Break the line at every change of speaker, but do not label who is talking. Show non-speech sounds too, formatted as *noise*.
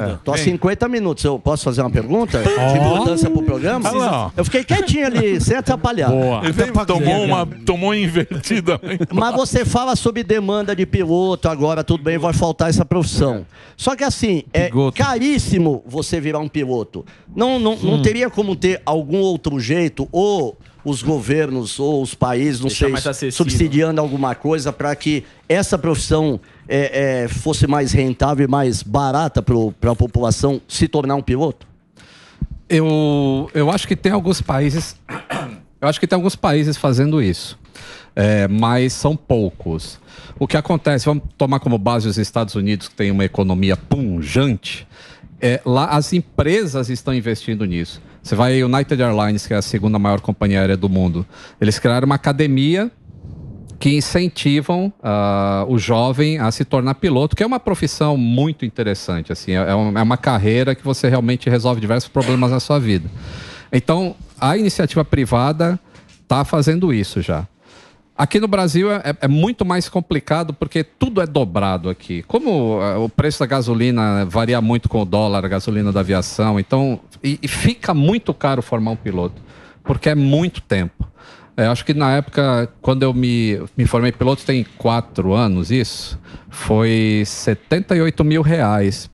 rápida.
Tô há 50 minutos. Eu posso fazer uma pergunta de importância pro programa? eu fiquei quietinho ali, *laughs* sem atrapalhar. Boa. Tomou uma,
tomou invertida. Mas você fala
sobre demanda de piloto agora, tudo bem, vai faltar essa profissão. Só que assim, é caríssimo você virar um piloto. Não, não, não hum. teria como ter algum outro jeito ou os governos ou os países, não Deixar sei, subsidiando alguma coisa para que essa profissão é, é, fosse mais rentável e mais barata para a
população se tornar um piloto? Eu, eu acho que tem alguns países. *coughs* Eu acho que tem alguns países fazendo isso. É, mas são poucos. O que acontece, vamos tomar como base os Estados Unidos, que tem uma economia punjante é, lá as empresas estão investindo nisso. Você vai United Airlines, que é a segunda maior companhia aérea do mundo. Eles criaram uma academia que incentivam uh, o jovem a se tornar piloto, que é uma profissão muito interessante. Assim, é, é, é uma carreira que você realmente resolve diversos problemas na sua vida. Então, a iniciativa privada está fazendo isso já. Aqui no Brasil é, é, é, muito mais complicado porque tudo é dobrado aqui. Como eh, o preço da gasolina varia muito com o dólar, a gasolina da aviação, então e, e fica muito caro formar um piloto, porque é muito tempo. É, acho que na época, quando eu me, me formei piloto, tem quatro anos isso, foi 78 mil reais